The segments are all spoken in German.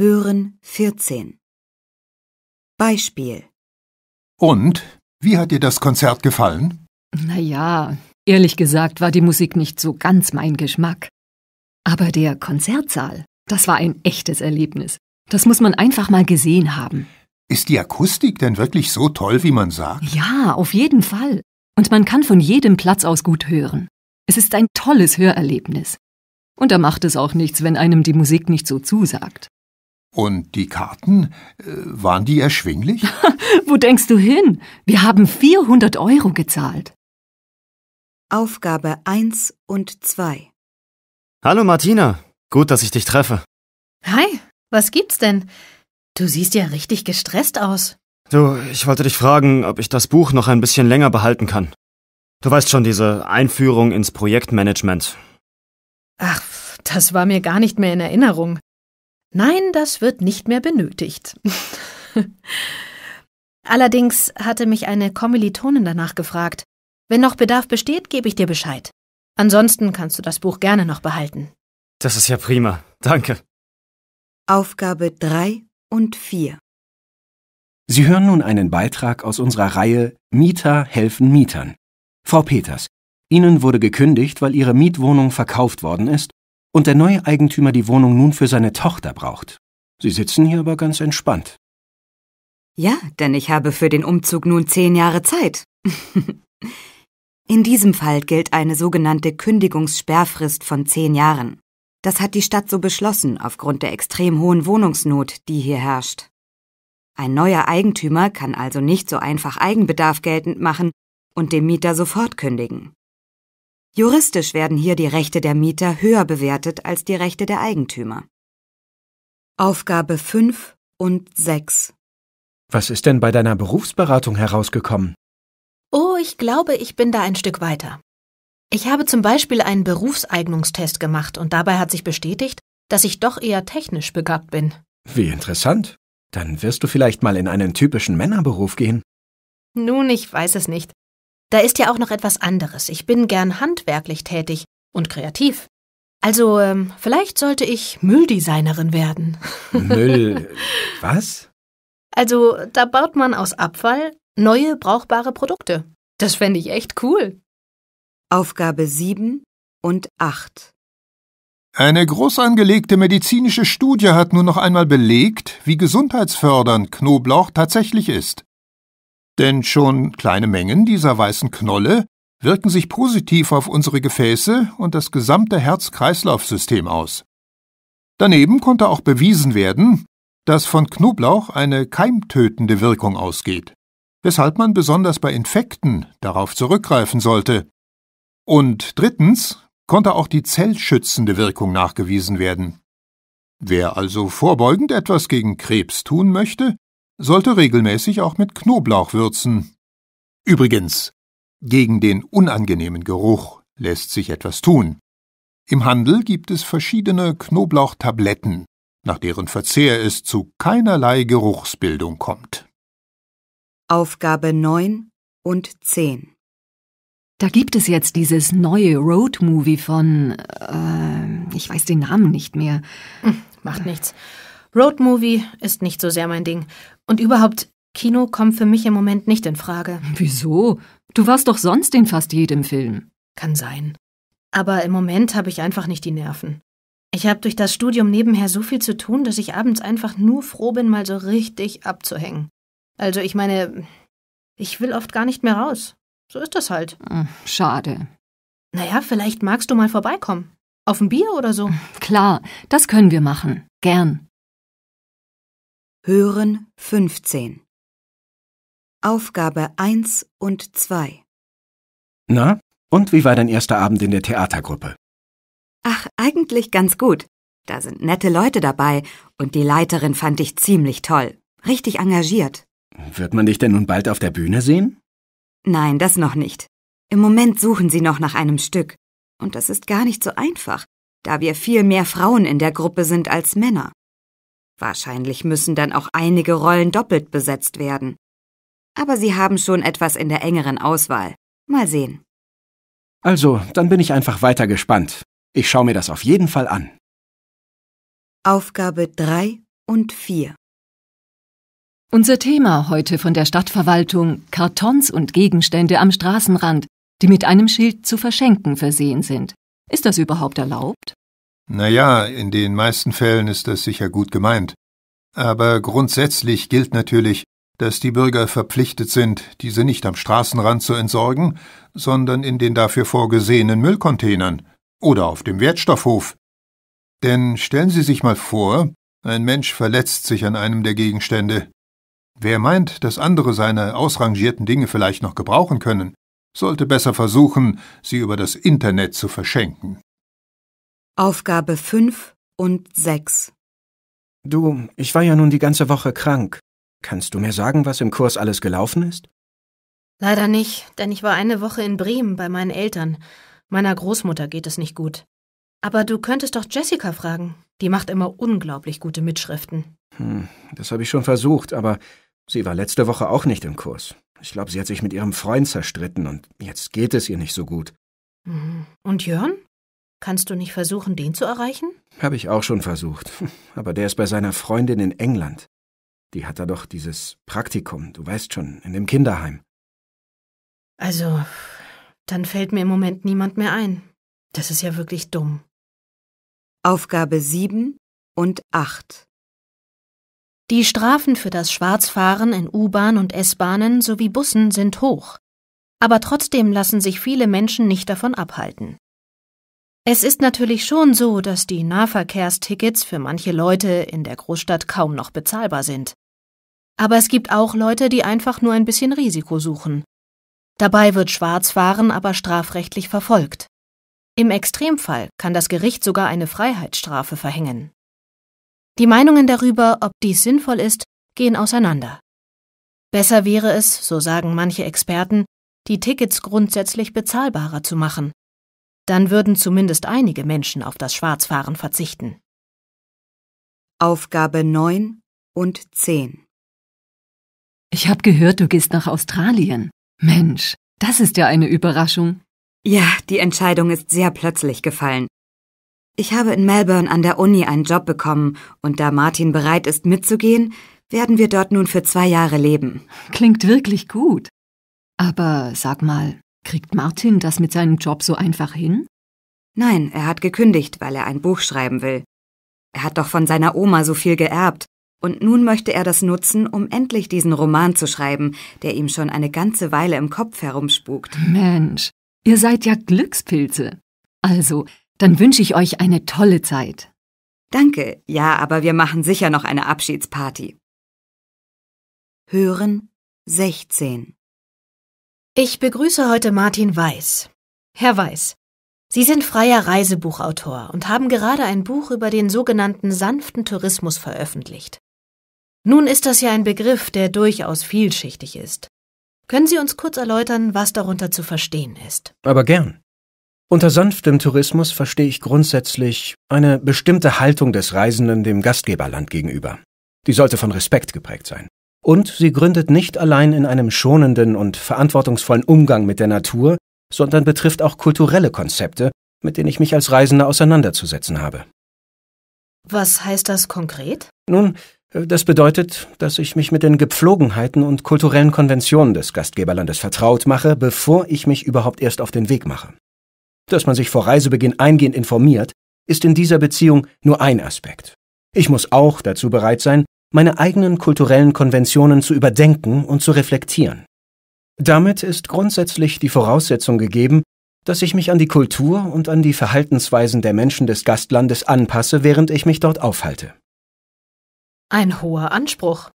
Hören 14. Beispiel. Und? Wie hat dir das Konzert gefallen? Na ja, ehrlich gesagt war die Musik nicht so ganz mein Geschmack. Aber der Konzertsaal, das war ein echtes Erlebnis. Das muss man einfach mal gesehen haben. Ist die Akustik denn wirklich so toll, wie man sagt? Ja, auf jeden Fall. Und man kann von jedem Platz aus gut hören. Es ist ein tolles Hörerlebnis. Und da macht es auch nichts, wenn einem die Musik nicht so zusagt. Und die Karten, äh, waren die erschwinglich? Wo denkst du hin? Wir haben 400 Euro gezahlt. Aufgabe 1 und 2 Hallo Martina, gut, dass ich dich treffe. Hi, was gibt's denn? Du siehst ja richtig gestresst aus. Du, ich wollte dich fragen, ob ich das Buch noch ein bisschen länger behalten kann. Du weißt schon, diese Einführung ins Projektmanagement. Ach, das war mir gar nicht mehr in Erinnerung. Nein, das wird nicht mehr benötigt. Allerdings hatte mich eine Kommilitonin danach gefragt. Wenn noch Bedarf besteht, gebe ich dir Bescheid. Ansonsten kannst du das Buch gerne noch behalten. Das ist ja prima. Danke. Aufgabe 3 und 4. Sie hören nun einen Beitrag aus unserer Reihe Mieter helfen Mietern. Frau Peters, Ihnen wurde gekündigt, weil Ihre Mietwohnung verkauft worden ist und der neue Eigentümer die Wohnung nun für seine Tochter braucht. Sie sitzen hier aber ganz entspannt. Ja, denn ich habe für den Umzug nun zehn Jahre Zeit. In diesem Fall gilt eine sogenannte Kündigungssperrfrist von zehn Jahren. Das hat die Stadt so beschlossen aufgrund der extrem hohen Wohnungsnot, die hier herrscht. Ein neuer Eigentümer kann also nicht so einfach Eigenbedarf geltend machen und dem Mieter sofort kündigen. Juristisch werden hier die Rechte der Mieter höher bewertet als die Rechte der Eigentümer. Aufgabe 5 und 6. Was ist denn bei deiner Berufsberatung herausgekommen? Oh, ich glaube, ich bin da ein Stück weiter. Ich habe zum Beispiel einen Berufseignungstest gemacht und dabei hat sich bestätigt, dass ich doch eher technisch begabt bin. Wie interessant. Dann wirst du vielleicht mal in einen typischen Männerberuf gehen. Nun, ich weiß es nicht. Da ist ja auch noch etwas anderes. Ich bin gern handwerklich tätig und kreativ. Also, ähm, vielleicht sollte ich Mülldesignerin werden. Müll. Was? Also, da baut man aus Abfall neue brauchbare Produkte. Das fände ich echt cool. Aufgabe 7 und 8. Eine groß angelegte medizinische Studie hat nun noch einmal belegt, wie gesundheitsfördernd Knoblauch tatsächlich ist. Denn schon kleine Mengen dieser weißen Knolle wirken sich positiv auf unsere Gefäße und das gesamte Herz-Kreislauf-System aus. Daneben konnte auch bewiesen werden, dass von Knoblauch eine keimtötende Wirkung ausgeht, weshalb man besonders bei Infekten darauf zurückgreifen sollte. Und drittens konnte auch die zellschützende Wirkung nachgewiesen werden. Wer also vorbeugend etwas gegen Krebs tun möchte, sollte regelmäßig auch mit Knoblauch würzen. Übrigens, gegen den unangenehmen Geruch lässt sich etwas tun. Im Handel gibt es verschiedene Knoblauchtabletten, nach deren Verzehr es zu keinerlei Geruchsbildung kommt. Aufgabe 9 und 10 Da gibt es jetzt dieses neue Roadmovie von, äh, ich weiß den Namen nicht mehr. Macht nichts. Roadmovie ist nicht so sehr mein Ding. Und überhaupt, Kino kommt für mich im Moment nicht in Frage. Wieso? Du warst doch sonst in fast jedem Film. Kann sein. Aber im Moment habe ich einfach nicht die Nerven. Ich habe durch das Studium nebenher so viel zu tun, dass ich abends einfach nur froh bin, mal so richtig abzuhängen. Also ich meine, ich will oft gar nicht mehr raus. So ist das halt. Hm, schade. Naja, vielleicht magst du mal vorbeikommen. Auf ein Bier oder so? Klar, das können wir machen. Gern. Hören 15. Aufgabe 1 und 2. Na, und wie war dein erster Abend in der Theatergruppe? Ach, eigentlich ganz gut. Da sind nette Leute dabei und die Leiterin fand ich ziemlich toll. Richtig engagiert. Wird man dich denn nun bald auf der Bühne sehen? Nein, das noch nicht. Im Moment suchen sie noch nach einem Stück. Und das ist gar nicht so einfach, da wir viel mehr Frauen in der Gruppe sind als Männer. Wahrscheinlich müssen dann auch einige Rollen doppelt besetzt werden. Aber sie haben schon etwas in der engeren Auswahl. Mal sehen. Also, dann bin ich einfach weiter gespannt. Ich schaue mir das auf jeden Fall an. Aufgabe 3 und 4 Unser Thema heute von der Stadtverwaltung Kartons und Gegenstände am Straßenrand, die mit einem Schild zu verschenken versehen sind. Ist das überhaupt erlaubt? Naja, in den meisten Fällen ist das sicher gut gemeint. Aber grundsätzlich gilt natürlich, dass die Bürger verpflichtet sind, diese nicht am Straßenrand zu entsorgen, sondern in den dafür vorgesehenen Müllcontainern oder auf dem Wertstoffhof. Denn stellen Sie sich mal vor, ein Mensch verletzt sich an einem der Gegenstände. Wer meint, dass andere seine ausrangierten Dinge vielleicht noch gebrauchen können, sollte besser versuchen, sie über das Internet zu verschenken. Aufgabe 5 und 6 Du, ich war ja nun die ganze Woche krank. Kannst du mir sagen, was im Kurs alles gelaufen ist? Leider nicht, denn ich war eine Woche in Bremen bei meinen Eltern. Meiner Großmutter geht es nicht gut. Aber du könntest doch Jessica fragen. Die macht immer unglaublich gute Mitschriften. Hm, das habe ich schon versucht, aber sie war letzte Woche auch nicht im Kurs. Ich glaube, sie hat sich mit ihrem Freund zerstritten und jetzt geht es ihr nicht so gut. Mhm. Und Jörn? Kannst du nicht versuchen, den zu erreichen? Habe ich auch schon versucht. Aber der ist bei seiner Freundin in England. Die hat da doch dieses Praktikum, du weißt schon, in dem Kinderheim. Also, dann fällt mir im Moment niemand mehr ein. Das ist ja wirklich dumm. Aufgabe 7 und 8 Die Strafen für das Schwarzfahren in U-Bahn und S-Bahnen sowie Bussen sind hoch. Aber trotzdem lassen sich viele Menschen nicht davon abhalten. Es ist natürlich schon so, dass die Nahverkehrstickets für manche Leute in der Großstadt kaum noch bezahlbar sind. Aber es gibt auch Leute, die einfach nur ein bisschen Risiko suchen. Dabei wird Schwarzfahren aber strafrechtlich verfolgt. Im Extremfall kann das Gericht sogar eine Freiheitsstrafe verhängen. Die Meinungen darüber, ob dies sinnvoll ist, gehen auseinander. Besser wäre es, so sagen manche Experten, die Tickets grundsätzlich bezahlbarer zu machen, dann würden zumindest einige Menschen auf das Schwarzfahren verzichten. Aufgabe 9 und 10 Ich habe gehört, du gehst nach Australien. Mensch, das ist ja eine Überraschung. Ja, die Entscheidung ist sehr plötzlich gefallen. Ich habe in Melbourne an der Uni einen Job bekommen, und da Martin bereit ist mitzugehen, werden wir dort nun für zwei Jahre leben. Klingt wirklich gut. Aber sag mal, Kriegt Martin das mit seinem Job so einfach hin? Nein, er hat gekündigt, weil er ein Buch schreiben will. Er hat doch von seiner Oma so viel geerbt, und nun möchte er das nutzen, um endlich diesen Roman zu schreiben, der ihm schon eine ganze Weile im Kopf herumspukt. Mensch, ihr seid ja Glückspilze. Also, dann wünsche ich euch eine tolle Zeit. Danke, ja, aber wir machen sicher noch eine Abschiedsparty. Hören 16 ich begrüße heute Martin Weiß. Herr Weiß, Sie sind freier Reisebuchautor und haben gerade ein Buch über den sogenannten sanften Tourismus veröffentlicht. Nun ist das ja ein Begriff, der durchaus vielschichtig ist. Können Sie uns kurz erläutern, was darunter zu verstehen ist? Aber gern. Unter sanftem Tourismus verstehe ich grundsätzlich eine bestimmte Haltung des Reisenden dem Gastgeberland gegenüber. Die sollte von Respekt geprägt sein. Und sie gründet nicht allein in einem schonenden und verantwortungsvollen Umgang mit der Natur, sondern betrifft auch kulturelle Konzepte, mit denen ich mich als Reisender auseinanderzusetzen habe. Was heißt das konkret? Nun, das bedeutet, dass ich mich mit den Gepflogenheiten und kulturellen Konventionen des Gastgeberlandes vertraut mache, bevor ich mich überhaupt erst auf den Weg mache. Dass man sich vor Reisebeginn eingehend informiert, ist in dieser Beziehung nur ein Aspekt. Ich muss auch dazu bereit sein, meine eigenen kulturellen Konventionen zu überdenken und zu reflektieren. Damit ist grundsätzlich die Voraussetzung gegeben, dass ich mich an die Kultur und an die Verhaltensweisen der Menschen des Gastlandes anpasse, während ich mich dort aufhalte. Ein hoher Anspruch.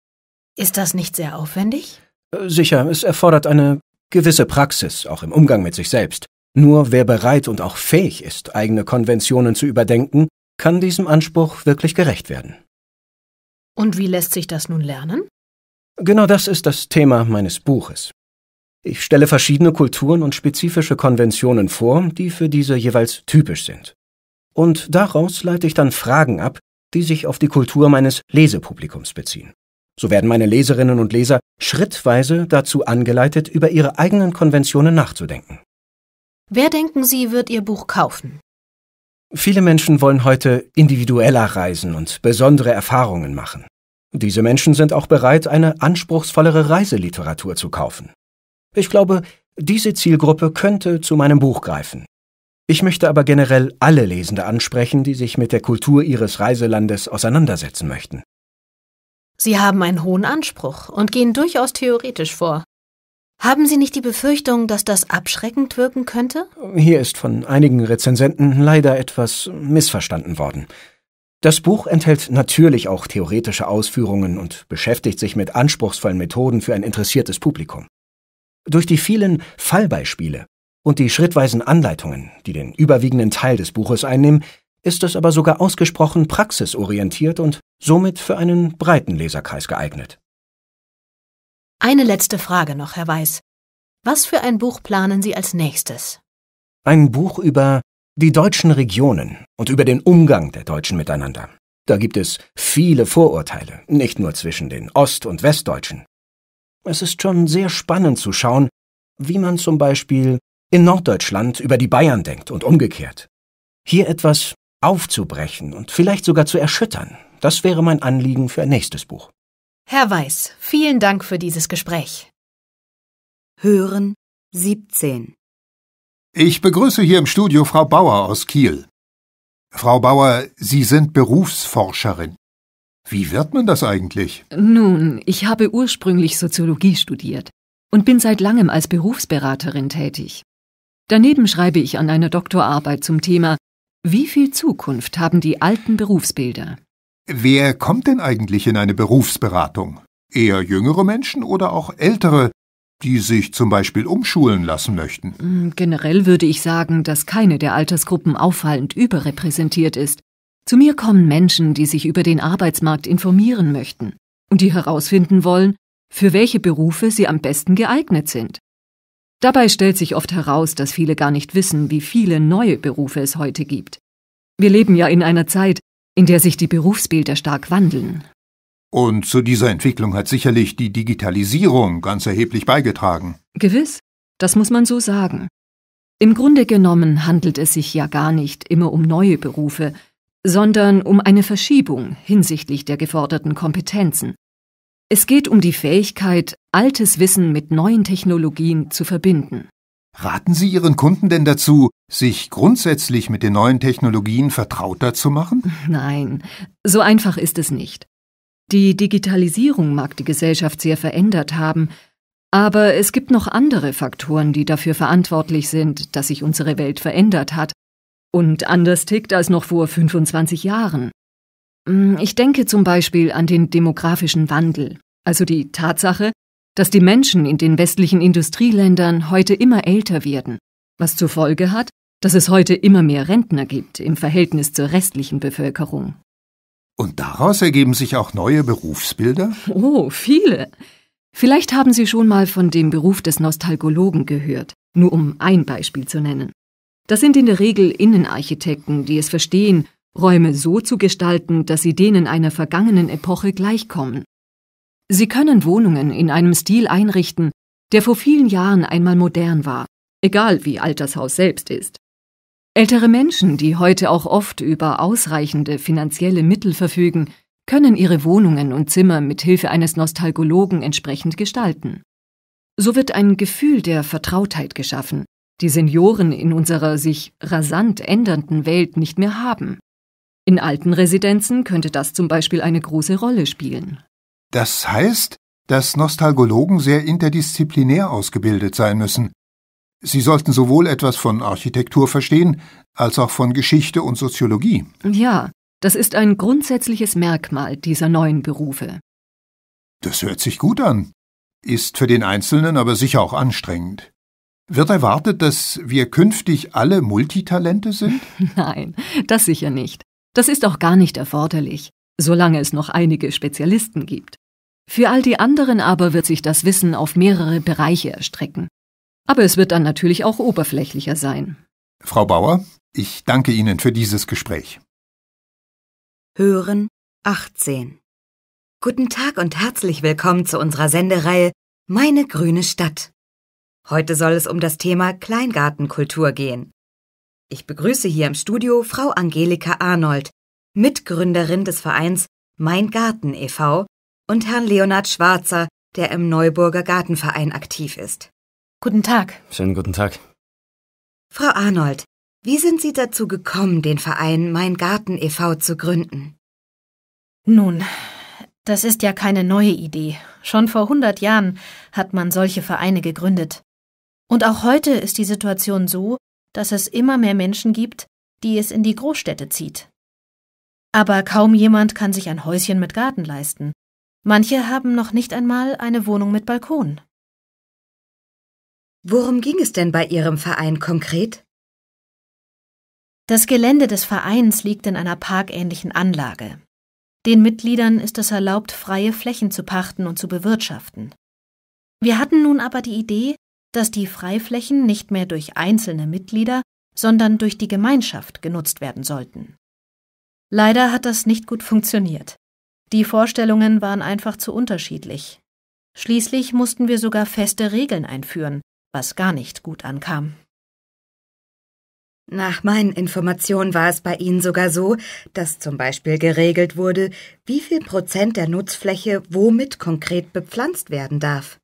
Ist das nicht sehr aufwendig? Äh, sicher, es erfordert eine gewisse Praxis, auch im Umgang mit sich selbst. Nur wer bereit und auch fähig ist, eigene Konventionen zu überdenken, kann diesem Anspruch wirklich gerecht werden. Und wie lässt sich das nun lernen? Genau das ist das Thema meines Buches. Ich stelle verschiedene Kulturen und spezifische Konventionen vor, die für diese jeweils typisch sind. Und daraus leite ich dann Fragen ab, die sich auf die Kultur meines Lesepublikums beziehen. So werden meine Leserinnen und Leser schrittweise dazu angeleitet, über ihre eigenen Konventionen nachzudenken. Wer denken Sie, wird Ihr Buch kaufen? Viele Menschen wollen heute individueller reisen und besondere Erfahrungen machen. Diese Menschen sind auch bereit, eine anspruchsvollere Reiseliteratur zu kaufen. Ich glaube, diese Zielgruppe könnte zu meinem Buch greifen. Ich möchte aber generell alle Lesende ansprechen, die sich mit der Kultur ihres Reiselandes auseinandersetzen möchten. Sie haben einen hohen Anspruch und gehen durchaus theoretisch vor. Haben Sie nicht die Befürchtung, dass das abschreckend wirken könnte? Hier ist von einigen Rezensenten leider etwas missverstanden worden. Das Buch enthält natürlich auch theoretische Ausführungen und beschäftigt sich mit anspruchsvollen Methoden für ein interessiertes Publikum. Durch die vielen Fallbeispiele und die schrittweisen Anleitungen, die den überwiegenden Teil des Buches einnehmen, ist es aber sogar ausgesprochen praxisorientiert und somit für einen breiten Leserkreis geeignet. Eine letzte Frage noch, Herr Weiß. Was für ein Buch planen Sie als nächstes? Ein Buch über die deutschen Regionen und über den Umgang der Deutschen miteinander. Da gibt es viele Vorurteile, nicht nur zwischen den Ost- und Westdeutschen. Es ist schon sehr spannend zu schauen, wie man zum Beispiel in Norddeutschland über die Bayern denkt und umgekehrt. Hier etwas aufzubrechen und vielleicht sogar zu erschüttern, das wäre mein Anliegen für ein nächstes Buch. Herr Weiß, vielen Dank für dieses Gespräch. Hören 17. Ich begrüße hier im Studio Frau Bauer aus Kiel. Frau Bauer, Sie sind Berufsforscherin. Wie wird man das eigentlich? Nun, ich habe ursprünglich Soziologie studiert und bin seit langem als Berufsberaterin tätig. Daneben schreibe ich an einer Doktorarbeit zum Thema Wie viel Zukunft haben die alten Berufsbilder? Wer kommt denn eigentlich in eine Berufsberatung? Eher jüngere Menschen oder auch ältere, die sich zum Beispiel umschulen lassen möchten? Mm, generell würde ich sagen, dass keine der Altersgruppen auffallend überrepräsentiert ist. Zu mir kommen Menschen, die sich über den Arbeitsmarkt informieren möchten und die herausfinden wollen, für welche Berufe sie am besten geeignet sind. Dabei stellt sich oft heraus, dass viele gar nicht wissen, wie viele neue Berufe es heute gibt. Wir leben ja in einer Zeit, in der sich die Berufsbilder stark wandeln. Und zu dieser Entwicklung hat sicherlich die Digitalisierung ganz erheblich beigetragen. Gewiss, das muss man so sagen. Im Grunde genommen handelt es sich ja gar nicht immer um neue Berufe, sondern um eine Verschiebung hinsichtlich der geforderten Kompetenzen. Es geht um die Fähigkeit, altes Wissen mit neuen Technologien zu verbinden. Raten Sie Ihren Kunden denn dazu, sich grundsätzlich mit den neuen Technologien vertrauter zu machen? Nein, so einfach ist es nicht. Die Digitalisierung mag die Gesellschaft sehr verändert haben, aber es gibt noch andere Faktoren, die dafür verantwortlich sind, dass sich unsere Welt verändert hat und anders tickt als noch vor 25 Jahren. Hm, ich denke zum Beispiel an den demografischen Wandel, also die Tatsache, dass die Menschen in den westlichen Industrieländern heute immer älter werden, was zur Folge hat, dass es heute immer mehr Rentner gibt im Verhältnis zur restlichen Bevölkerung. Und daraus ergeben sich auch neue Berufsbilder? Oh, viele. Vielleicht haben Sie schon mal von dem Beruf des Nostalgologen gehört, nur um ein Beispiel zu nennen. Das sind in der Regel Innenarchitekten, die es verstehen, Räume so zu gestalten, dass sie denen einer vergangenen Epoche gleichkommen. Sie können Wohnungen in einem Stil einrichten, der vor vielen Jahren einmal modern war, egal wie alt das Haus selbst ist. Ältere Menschen, die heute auch oft über ausreichende finanzielle Mittel verfügen, können ihre Wohnungen und Zimmer mit Hilfe eines Nostalgologen entsprechend gestalten. So wird ein Gefühl der Vertrautheit geschaffen, die Senioren in unserer sich rasant ändernden Welt nicht mehr haben. In alten Residenzen könnte das zum Beispiel eine große Rolle spielen. Das heißt, dass Nostalgologen sehr interdisziplinär ausgebildet sein müssen. Sie sollten sowohl etwas von Architektur verstehen, als auch von Geschichte und Soziologie. Ja, das ist ein grundsätzliches Merkmal dieser neuen Berufe. Das hört sich gut an, ist für den Einzelnen aber sicher auch anstrengend. Wird erwartet, dass wir künftig alle Multitalente sind? Nein, das sicher nicht. Das ist auch gar nicht erforderlich, solange es noch einige Spezialisten gibt. Für all die anderen aber wird sich das Wissen auf mehrere Bereiche erstrecken. Aber es wird dann natürlich auch oberflächlicher sein. Frau Bauer, ich danke Ihnen für dieses Gespräch. Hören 18. Guten Tag und herzlich willkommen zu unserer Sendereihe Meine grüne Stadt. Heute soll es um das Thema Kleingartenkultur gehen. Ich begrüße hier im Studio Frau Angelika Arnold, Mitgründerin des Vereins Mein Garten e.V., und Herrn Leonhard Schwarzer, der im Neuburger Gartenverein aktiv ist. Guten Tag. Schönen guten Tag. Frau Arnold, wie sind Sie dazu gekommen, den Verein Mein Garten e.V. zu gründen? Nun, das ist ja keine neue Idee. Schon vor 100 Jahren hat man solche Vereine gegründet. Und auch heute ist die Situation so, dass es immer mehr Menschen gibt, die es in die Großstädte zieht. Aber kaum jemand kann sich ein Häuschen mit Garten leisten. Manche haben noch nicht einmal eine Wohnung mit Balkon. Worum ging es denn bei Ihrem Verein konkret? Das Gelände des Vereins liegt in einer parkähnlichen Anlage. Den Mitgliedern ist es erlaubt, freie Flächen zu pachten und zu bewirtschaften. Wir hatten nun aber die Idee, dass die Freiflächen nicht mehr durch einzelne Mitglieder, sondern durch die Gemeinschaft genutzt werden sollten. Leider hat das nicht gut funktioniert. Die Vorstellungen waren einfach zu unterschiedlich. Schließlich mussten wir sogar feste Regeln einführen, was gar nicht gut ankam. Nach meinen Informationen war es bei Ihnen sogar so, dass zum Beispiel geregelt wurde, wie viel Prozent der Nutzfläche womit konkret bepflanzt werden darf.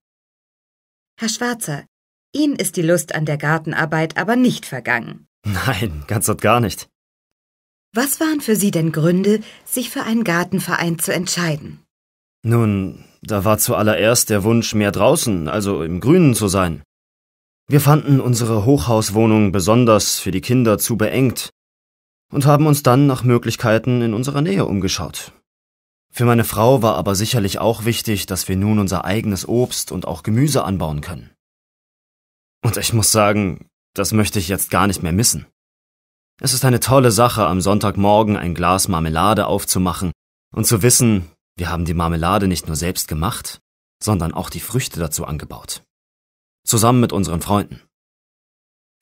Herr Schwarzer, Ihnen ist die Lust an der Gartenarbeit aber nicht vergangen. Nein, ganz und gar nicht. Was waren für Sie denn Gründe, sich für einen Gartenverein zu entscheiden? Nun, da war zuallererst der Wunsch, mehr draußen, also im Grünen zu sein. Wir fanden unsere Hochhauswohnung besonders für die Kinder zu beengt und haben uns dann nach Möglichkeiten in unserer Nähe umgeschaut. Für meine Frau war aber sicherlich auch wichtig, dass wir nun unser eigenes Obst und auch Gemüse anbauen können. Und ich muss sagen, das möchte ich jetzt gar nicht mehr missen. Es ist eine tolle Sache, am Sonntagmorgen ein Glas Marmelade aufzumachen und zu wissen, wir haben die Marmelade nicht nur selbst gemacht, sondern auch die Früchte dazu angebaut. Zusammen mit unseren Freunden.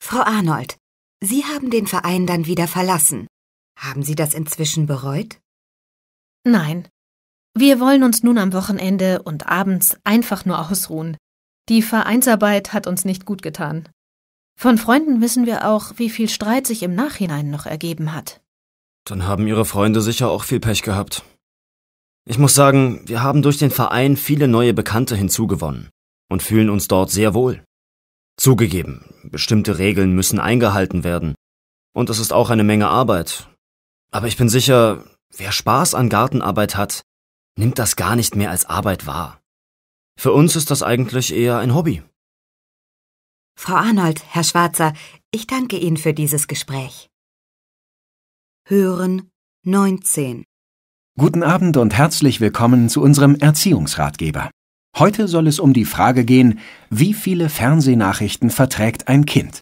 Frau Arnold, Sie haben den Verein dann wieder verlassen. Haben Sie das inzwischen bereut? Nein. Wir wollen uns nun am Wochenende und abends einfach nur ausruhen. Die Vereinsarbeit hat uns nicht gut getan. Von Freunden wissen wir auch, wie viel Streit sich im Nachhinein noch ergeben hat. Dann haben Ihre Freunde sicher auch viel Pech gehabt. Ich muss sagen, wir haben durch den Verein viele neue Bekannte hinzugewonnen und fühlen uns dort sehr wohl. Zugegeben, bestimmte Regeln müssen eingehalten werden. Und es ist auch eine Menge Arbeit. Aber ich bin sicher, wer Spaß an Gartenarbeit hat, nimmt das gar nicht mehr als Arbeit wahr. Für uns ist das eigentlich eher ein Hobby. Frau Arnold, Herr Schwarzer, ich danke Ihnen für dieses Gespräch. Hören 19. Guten Abend und herzlich willkommen zu unserem Erziehungsratgeber. Heute soll es um die Frage gehen, wie viele Fernsehnachrichten verträgt ein Kind?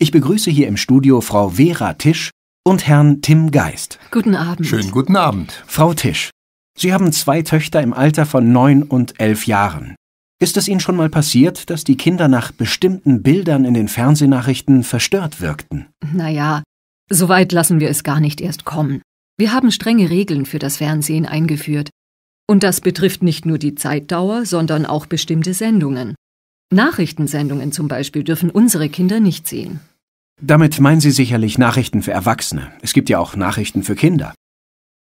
Ich begrüße hier im Studio Frau Vera Tisch und Herrn Tim Geist. Guten Abend. Schönen guten Abend. Frau Tisch, Sie haben zwei Töchter im Alter von neun und elf Jahren. Ist es Ihnen schon mal passiert, dass die Kinder nach bestimmten Bildern in den Fernsehnachrichten verstört wirkten? Naja, so weit lassen wir es gar nicht erst kommen. Wir haben strenge Regeln für das Fernsehen eingeführt. Und das betrifft nicht nur die Zeitdauer, sondern auch bestimmte Sendungen. Nachrichtensendungen zum Beispiel dürfen unsere Kinder nicht sehen. Damit meinen Sie sicherlich Nachrichten für Erwachsene. Es gibt ja auch Nachrichten für Kinder.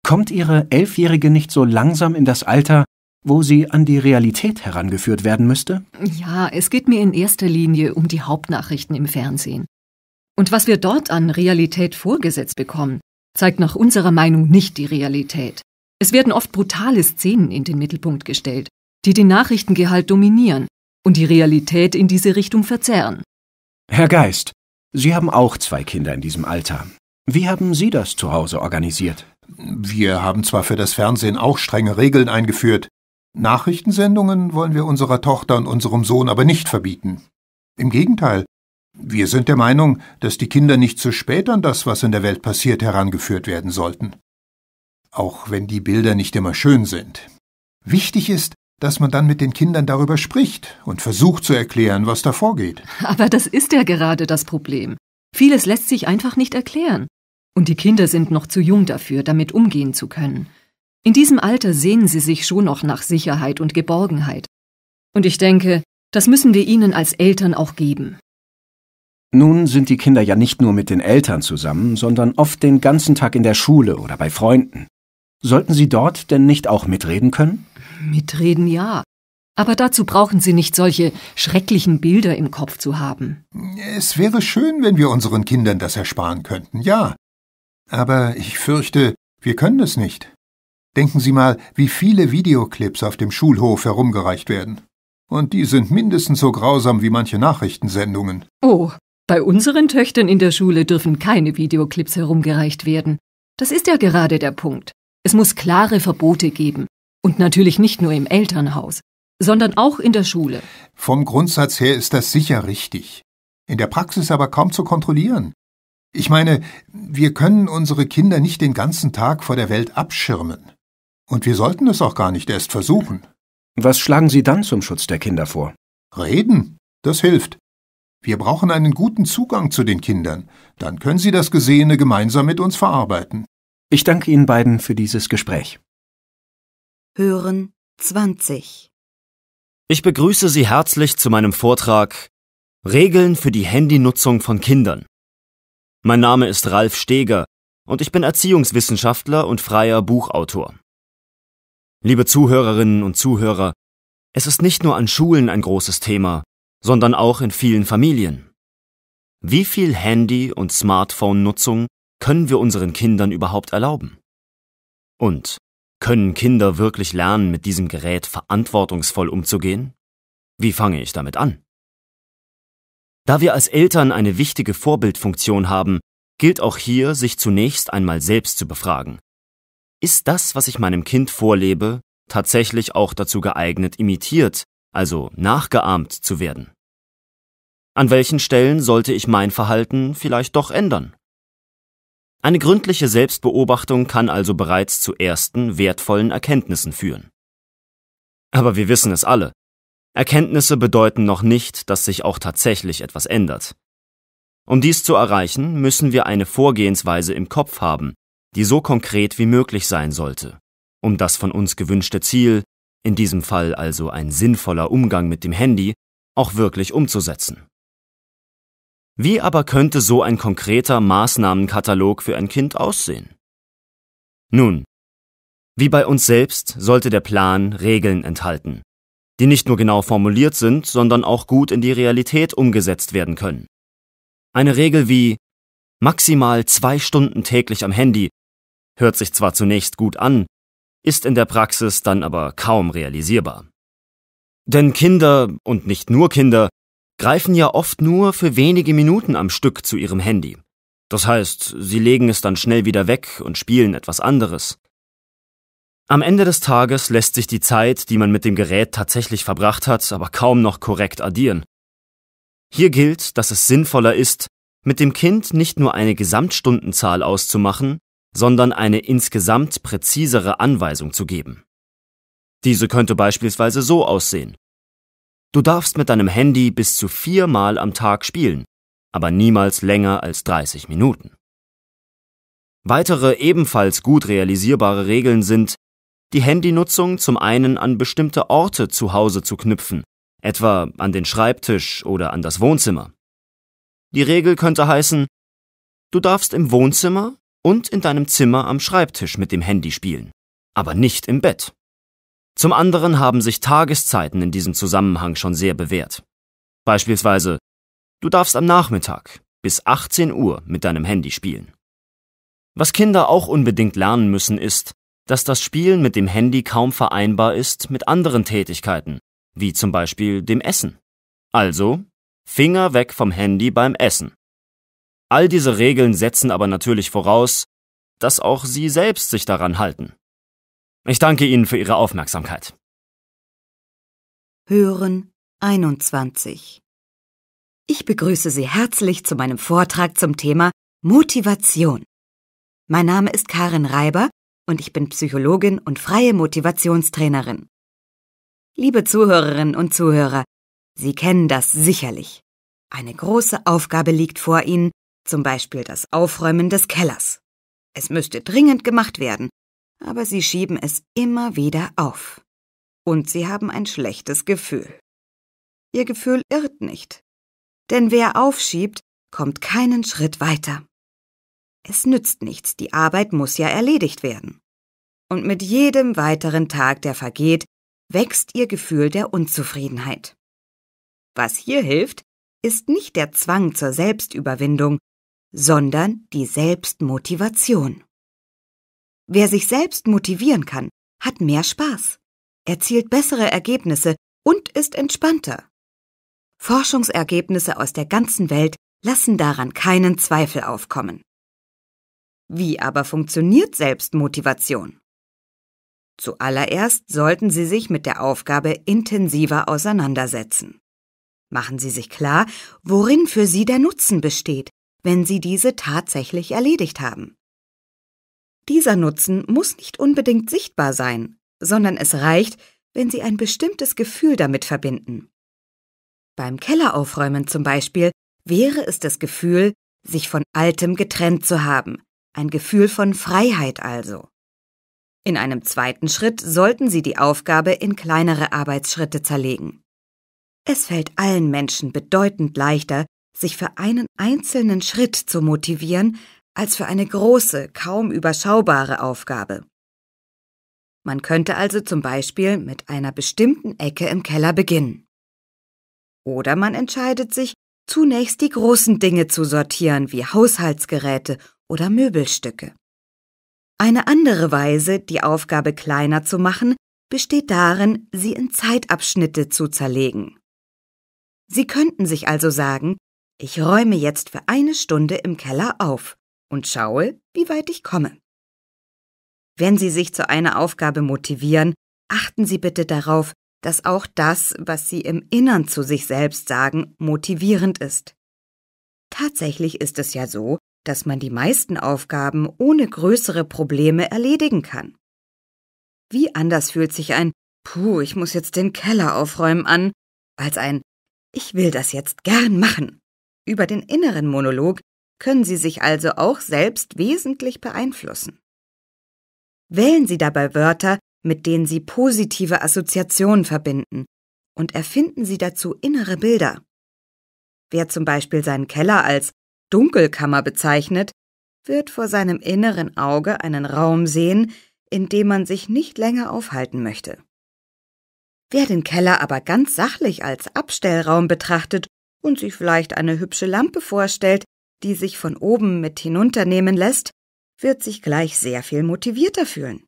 Kommt Ihre Elfjährige nicht so langsam in das Alter, wo sie an die Realität herangeführt werden müsste? Ja, es geht mir in erster Linie um die Hauptnachrichten im Fernsehen. Und was wir dort an Realität vorgesetzt bekommen, zeigt nach unserer Meinung nicht die Realität. Es werden oft brutale Szenen in den Mittelpunkt gestellt, die den Nachrichtengehalt dominieren und die Realität in diese Richtung verzerren. Herr Geist, Sie haben auch zwei Kinder in diesem Alter. Wie haben Sie das zu Hause organisiert? Wir haben zwar für das Fernsehen auch strenge Regeln eingeführt, Nachrichtensendungen wollen wir unserer Tochter und unserem Sohn aber nicht verbieten. Im Gegenteil, wir sind der Meinung, dass die Kinder nicht zu spät an das, was in der Welt passiert, herangeführt werden sollten. Auch wenn die Bilder nicht immer schön sind. Wichtig ist, dass man dann mit den Kindern darüber spricht und versucht zu erklären, was da vorgeht. Aber das ist ja gerade das Problem. Vieles lässt sich einfach nicht erklären. Und die Kinder sind noch zu jung dafür, damit umgehen zu können. In diesem Alter sehnen sie sich schon noch nach Sicherheit und Geborgenheit. Und ich denke, das müssen wir ihnen als Eltern auch geben. Nun sind die Kinder ja nicht nur mit den Eltern zusammen, sondern oft den ganzen Tag in der Schule oder bei Freunden. Sollten sie dort denn nicht auch mitreden können? Mitreden ja. Aber dazu brauchen Sie nicht solche schrecklichen Bilder im Kopf zu haben. Es wäre schön, wenn wir unseren Kindern das ersparen könnten, ja. Aber ich fürchte, wir können es nicht. Denken Sie mal, wie viele Videoclips auf dem Schulhof herumgereicht werden. Und die sind mindestens so grausam wie manche Nachrichtensendungen. Oh, bei unseren Töchtern in der Schule dürfen keine Videoclips herumgereicht werden. Das ist ja gerade der Punkt. Es muss klare Verbote geben. Und natürlich nicht nur im Elternhaus, sondern auch in der Schule. Vom Grundsatz her ist das sicher richtig. In der Praxis aber kaum zu kontrollieren. Ich meine, wir können unsere Kinder nicht den ganzen Tag vor der Welt abschirmen. Und wir sollten es auch gar nicht erst versuchen. Was schlagen Sie dann zum Schutz der Kinder vor? Reden. Das hilft. Wir brauchen einen guten Zugang zu den Kindern. Dann können sie das Gesehene gemeinsam mit uns verarbeiten. Ich danke Ihnen beiden für dieses Gespräch. Hören 20. Ich begrüße Sie herzlich zu meinem Vortrag Regeln für die Handynutzung von Kindern. Mein Name ist Ralf Steger und ich bin Erziehungswissenschaftler und freier Buchautor. Liebe Zuhörerinnen und Zuhörer, es ist nicht nur an Schulen ein großes Thema, sondern auch in vielen Familien. Wie viel Handy- und Smartphone-Nutzung können wir unseren Kindern überhaupt erlauben? Und können Kinder wirklich lernen, mit diesem Gerät verantwortungsvoll umzugehen? Wie fange ich damit an? Da wir als Eltern eine wichtige Vorbildfunktion haben, gilt auch hier, sich zunächst einmal selbst zu befragen, ist das, was ich meinem Kind vorlebe, tatsächlich auch dazu geeignet, imitiert, also nachgeahmt zu werden? An welchen Stellen sollte ich mein Verhalten vielleicht doch ändern? Eine gründliche Selbstbeobachtung kann also bereits zu ersten wertvollen Erkenntnissen führen. Aber wir wissen es alle. Erkenntnisse bedeuten noch nicht, dass sich auch tatsächlich etwas ändert. Um dies zu erreichen, müssen wir eine Vorgehensweise im Kopf haben, die so konkret wie möglich sein sollte, um das von uns gewünschte Ziel, in diesem Fall also ein sinnvoller Umgang mit dem Handy, auch wirklich umzusetzen. Wie aber könnte so ein konkreter Maßnahmenkatalog für ein Kind aussehen? Nun, wie bei uns selbst sollte der Plan Regeln enthalten, die nicht nur genau formuliert sind, sondern auch gut in die Realität umgesetzt werden können. Eine Regel wie maximal zwei Stunden täglich am Handy hört sich zwar zunächst gut an, ist in der Praxis dann aber kaum realisierbar. Denn Kinder, und nicht nur Kinder, greifen ja oft nur für wenige Minuten am Stück zu ihrem Handy. Das heißt, sie legen es dann schnell wieder weg und spielen etwas anderes. Am Ende des Tages lässt sich die Zeit, die man mit dem Gerät tatsächlich verbracht hat, aber kaum noch korrekt addieren. Hier gilt, dass es sinnvoller ist, mit dem Kind nicht nur eine Gesamtstundenzahl auszumachen, sondern eine insgesamt präzisere Anweisung zu geben. Diese könnte beispielsweise so aussehen. Du darfst mit deinem Handy bis zu viermal am Tag spielen, aber niemals länger als 30 Minuten. Weitere ebenfalls gut realisierbare Regeln sind, die Handynutzung zum einen an bestimmte Orte zu Hause zu knüpfen, etwa an den Schreibtisch oder an das Wohnzimmer. Die Regel könnte heißen, du darfst im Wohnzimmer und in deinem Zimmer am Schreibtisch mit dem Handy spielen, aber nicht im Bett. Zum anderen haben sich Tageszeiten in diesem Zusammenhang schon sehr bewährt. Beispielsweise, du darfst am Nachmittag bis 18 Uhr mit deinem Handy spielen. Was Kinder auch unbedingt lernen müssen, ist, dass das Spielen mit dem Handy kaum vereinbar ist mit anderen Tätigkeiten, wie zum Beispiel dem Essen. Also, Finger weg vom Handy beim Essen. All diese Regeln setzen aber natürlich voraus, dass auch Sie selbst sich daran halten. Ich danke Ihnen für Ihre Aufmerksamkeit. Hören 21. Ich begrüße Sie herzlich zu meinem Vortrag zum Thema Motivation. Mein Name ist Karin Reiber und ich bin Psychologin und freie Motivationstrainerin. Liebe Zuhörerinnen und Zuhörer, Sie kennen das sicherlich. Eine große Aufgabe liegt vor Ihnen, zum Beispiel das Aufräumen des Kellers. Es müsste dringend gemacht werden, aber sie schieben es immer wieder auf. Und sie haben ein schlechtes Gefühl. Ihr Gefühl irrt nicht. Denn wer aufschiebt, kommt keinen Schritt weiter. Es nützt nichts, die Arbeit muss ja erledigt werden. Und mit jedem weiteren Tag, der vergeht, wächst ihr Gefühl der Unzufriedenheit. Was hier hilft, ist nicht der Zwang zur Selbstüberwindung, sondern die Selbstmotivation. Wer sich selbst motivieren kann, hat mehr Spaß, erzielt bessere Ergebnisse und ist entspannter. Forschungsergebnisse aus der ganzen Welt lassen daran keinen Zweifel aufkommen. Wie aber funktioniert Selbstmotivation? Zuallererst sollten Sie sich mit der Aufgabe intensiver auseinandersetzen. Machen Sie sich klar, worin für Sie der Nutzen besteht wenn Sie diese tatsächlich erledigt haben. Dieser Nutzen muss nicht unbedingt sichtbar sein, sondern es reicht, wenn Sie ein bestimmtes Gefühl damit verbinden. Beim Kelleraufräumen zum Beispiel wäre es das Gefühl, sich von Altem getrennt zu haben, ein Gefühl von Freiheit also. In einem zweiten Schritt sollten Sie die Aufgabe in kleinere Arbeitsschritte zerlegen. Es fällt allen Menschen bedeutend leichter, sich für einen einzelnen Schritt zu motivieren, als für eine große, kaum überschaubare Aufgabe. Man könnte also zum Beispiel mit einer bestimmten Ecke im Keller beginnen. Oder man entscheidet sich, zunächst die großen Dinge zu sortieren, wie Haushaltsgeräte oder Möbelstücke. Eine andere Weise, die Aufgabe kleiner zu machen, besteht darin, sie in Zeitabschnitte zu zerlegen. Sie könnten sich also sagen, ich räume jetzt für eine Stunde im Keller auf und schaue, wie weit ich komme. Wenn Sie sich zu einer Aufgabe motivieren, achten Sie bitte darauf, dass auch das, was Sie im Innern zu sich selbst sagen, motivierend ist. Tatsächlich ist es ja so, dass man die meisten Aufgaben ohne größere Probleme erledigen kann. Wie anders fühlt sich ein Puh, ich muss jetzt den Keller aufräumen an, als ein Ich will das jetzt gern machen. Über den inneren Monolog können Sie sich also auch selbst wesentlich beeinflussen. Wählen Sie dabei Wörter, mit denen Sie positive Assoziationen verbinden und erfinden Sie dazu innere Bilder. Wer zum Beispiel seinen Keller als Dunkelkammer bezeichnet, wird vor seinem inneren Auge einen Raum sehen, in dem man sich nicht länger aufhalten möchte. Wer den Keller aber ganz sachlich als Abstellraum betrachtet und sich vielleicht eine hübsche Lampe vorstellt, die sich von oben mit hinunternehmen lässt, wird sich gleich sehr viel motivierter fühlen.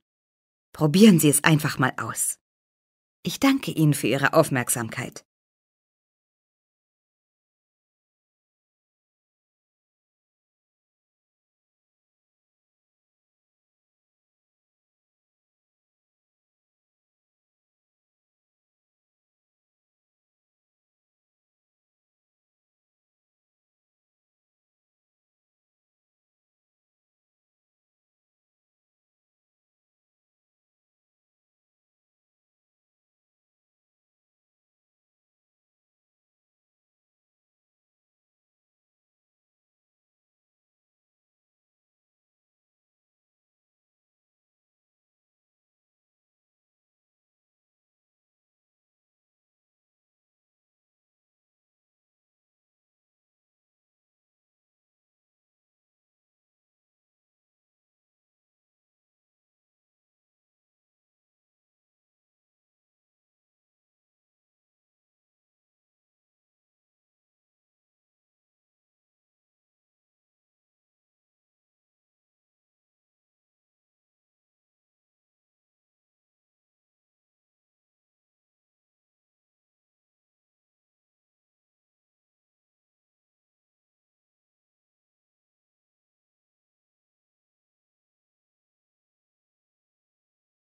Probieren Sie es einfach mal aus. Ich danke Ihnen für Ihre Aufmerksamkeit.